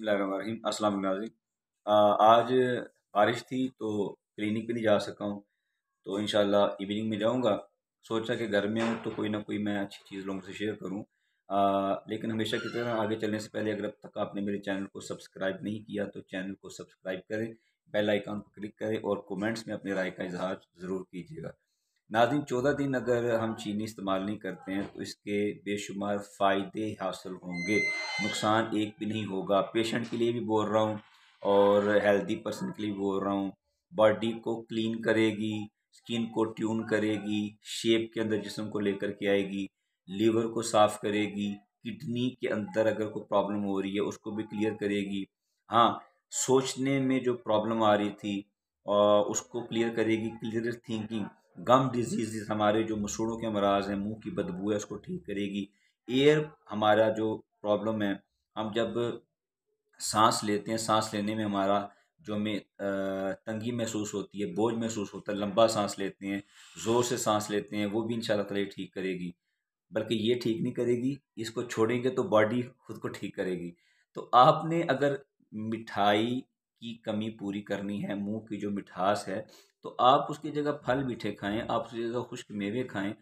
बसमीम असल नाज़ी आज बारिश थी तो क्लिनिक भी नहीं जा सका हूँ तो इन इवनिंग में जाऊँगा सोचा कि घर में हूँ तो कोई ना कोई मैं अच्छी चीज़ लोगों से शेयर करूँ लेकिन हमेशा की तरह आगे चलने से पहले अगर अब तक आपने मेरे चैनल को सब्सक्राइब नहीं किया तो चैनल को सब्सक्राइब करें बेल आइकन पर क्लिक करें और कमेंट्स में अपनी राय का इजहार ज़रूर कीजिएगा नाजिन चौदह दिन अगर हम चीनी इस्तेमाल नहीं करते हैं तो इसके बेशुमार फ़ायदे हासिल होंगे नुकसान एक भी नहीं होगा पेशेंट के लिए भी बोल रहा हूँ और हेल्दी पर्सन के लिए बोल रहा हूँ बॉडी को क्लीन करेगी स्किन को ट्यून करेगी शेप के अंदर जिसम को लेकर के आएगी लीवर को साफ़ करेगी किडनी के अंदर अगर कोई प्रॉब्लम हो रही है उसको भी क्लियर करेगी हाँ सोचने में जो प्रॉब्लम आ रही थी आ, उसको क्लियर करेगी क्लियर थिंकिंग गम डिजीज़ हमारे जो मसूड़ों के मराज हैं मुंह की बदबू है उसको ठीक करेगी एयर हमारा जो प्रॉब्लम है हम जब सांस लेते हैं सांस लेने में हमारा जो हमें तंगी महसूस होती है बोझ महसूस होता है लंबा सांस लेते हैं ज़ोर से सांस लेते हैं वो भी इन ताला ठीक करेगी बल्कि ये ठीक नहीं करेगी इसको छोड़ेंगे तो बॉडी खुद को ठीक करेगी तो आपने अगर मिठाई की कमी पूरी करनी है मुंह की जो मिठास है तो आप उसकी जगह फल मीठे खाएं आप उसकी जगह खुश्क मेवे खाएं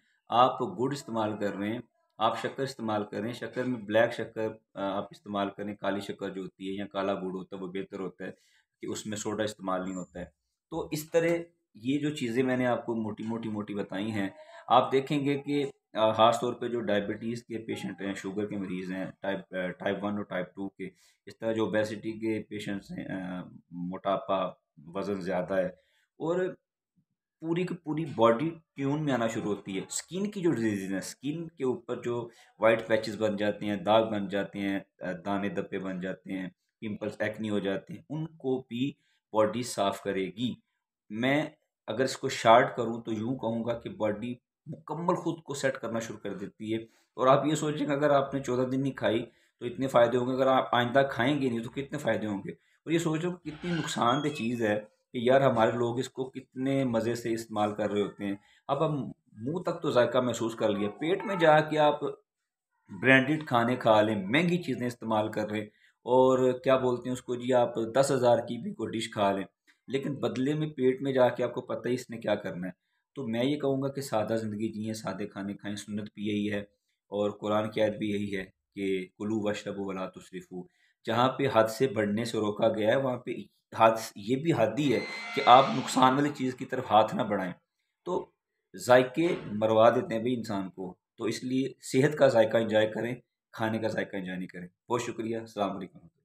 आप गुड़ इस्तेमाल कर रहे हैं आप शक्कर इस्तेमाल कर रहे हैं शक्कर में ब्लैक शक्कर आप इस्तेमाल करें काली शक्कर जो होती है या काला गुड़ होता है वो बेहतर होता है कि उसमें सोडा इस्तेमाल नहीं होता है तो इस तरह ये जो चीज़ें मैंने आपको मोटी मोटी मोटी बताई हैं आप देखेंगे कि ख़ास तौर पे जो डायबिटीज़ के पेशेंट हैं शुगर के मरीज़ हैं टाइप टाइप वन और टाइप टू के इस तरह जो ओबेसिटी के पेशेंट्स हैं मोटापा वज़न ज़्यादा है और पूरी की पूरी बॉडी ट्यून में आना शुरू होती है स्किन की जो डिजीज है स्किन के ऊपर जो वाइट पैचेस बन जाते हैं दाग बन जाते हैं दाने दब्बे बन जाते हैं पिंपल्स एक्नी हो जाते हैं उनको भी बॉडी साफ करेगी मैं अगर इसको शार्ट करूं तो यूं कहूंगा कि बॉडी मुकम्मल खुद को सेट करना शुरू कर देती है और आप ये सोचें अगर आपने चौदह दिन नहीं खाई तो इतने फ़ायदे होंगे अगर आप आइंदा खाएंगे नहीं तो कितने फ़ायदे होंगे और ये सोचो कि कितनी नुकसानदेह चीज़ है कि यार हमारे लोग इसको कितने मज़े से इस्तेमाल कर रहे होते हैं अब हम मुंह तक तो जायका महसूस कर लिया पेट में जा के आप ब्रांडेड खाने खा लें महंगी चीज़ें इस्तेमाल कर रहे और क्या बोलते हैं उसको जी आप दस हज़ार की भी कोई डिश खा लें लेकिन बदले में पेट में जाके आपको पता ही इसने क्या करना है तो मैं ये कहूँगा कि सादा ज़िंदगी जिये सादे खाने खाएँ सुनत भी यही है और कुरान की आयत भी यही है कि कुलू वशरब वला तशरफ़ू जहाँ पे हद से बढ़ने से रोका गया है वहाँ पे हाथ ये भी हद ही है कि आप नुकसान वाली चीज़ की तरफ हाथ ना बढ़ाएं तो जायके मरवा देते हैं भाई इंसान को तो इसलिए सेहत का जायका इंजॉय करें खाने का जायका इंजॉय नहीं करें बहुत शुक्रिया अलैक्म